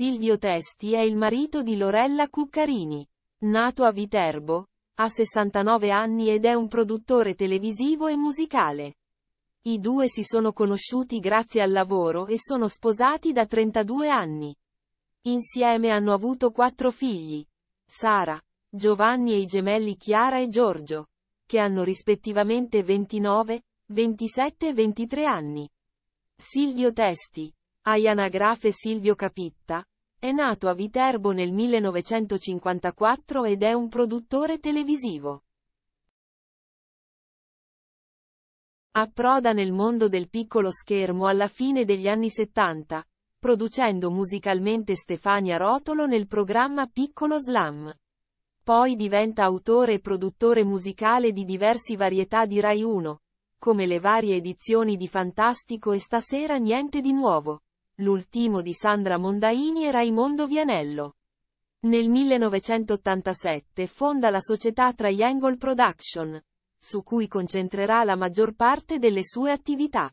Silvio Testi è il marito di Lorella Cuccarini. Nato a Viterbo, ha 69 anni ed è un produttore televisivo e musicale. I due si sono conosciuti grazie al lavoro e sono sposati da 32 anni. Insieme hanno avuto quattro figli. Sara, Giovanni e i gemelli Chiara e Giorgio, che hanno rispettivamente 29, 27 e 23 anni. Silvio Testi, ai Silvio Capitta, è nato a Viterbo nel 1954 ed è un produttore televisivo. Approda nel mondo del piccolo schermo alla fine degli anni 70, producendo musicalmente Stefania Rotolo nel programma Piccolo Slam. Poi diventa autore e produttore musicale di diversi varietà di Rai 1, come le varie edizioni di Fantastico e Stasera Niente di Nuovo l'ultimo di Sandra Mondaini e Raimondo Vianello. Nel 1987 fonda la società Triangle Production, su cui concentrerà la maggior parte delle sue attività.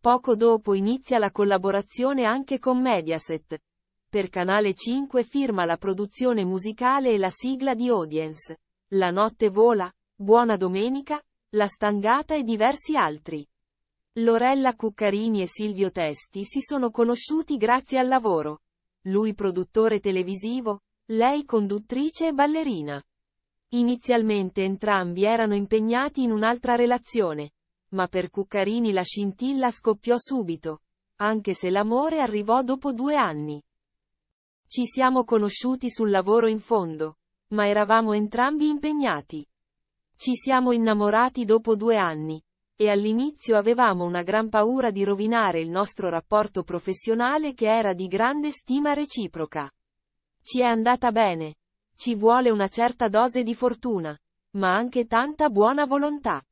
Poco dopo inizia la collaborazione anche con Mediaset. Per Canale 5 firma la produzione musicale e la sigla di Audience. La notte vola, Buona domenica, La stangata e diversi altri. Lorella Cuccarini e Silvio Testi si sono conosciuti grazie al lavoro. Lui produttore televisivo, lei conduttrice e ballerina. Inizialmente entrambi erano impegnati in un'altra relazione, ma per Cuccarini la scintilla scoppiò subito, anche se l'amore arrivò dopo due anni. Ci siamo conosciuti sul lavoro in fondo, ma eravamo entrambi impegnati. Ci siamo innamorati dopo due anni, e all'inizio avevamo una gran paura di rovinare il nostro rapporto professionale che era di grande stima reciproca. Ci è andata bene. Ci vuole una certa dose di fortuna, ma anche tanta buona volontà.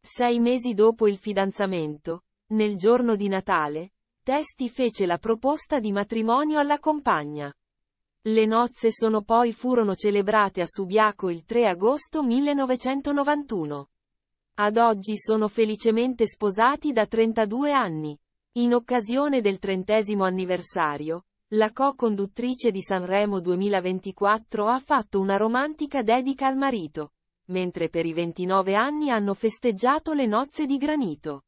Sei mesi dopo il fidanzamento, nel giorno di Natale, Testi fece la proposta di matrimonio alla compagna. Le nozze sono poi furono celebrate a Subiaco il 3 agosto 1991. Ad oggi sono felicemente sposati da 32 anni. In occasione del trentesimo anniversario, la co-conduttrice di Sanremo 2024 ha fatto una romantica dedica al marito, mentre per i 29 anni hanno festeggiato le nozze di granito.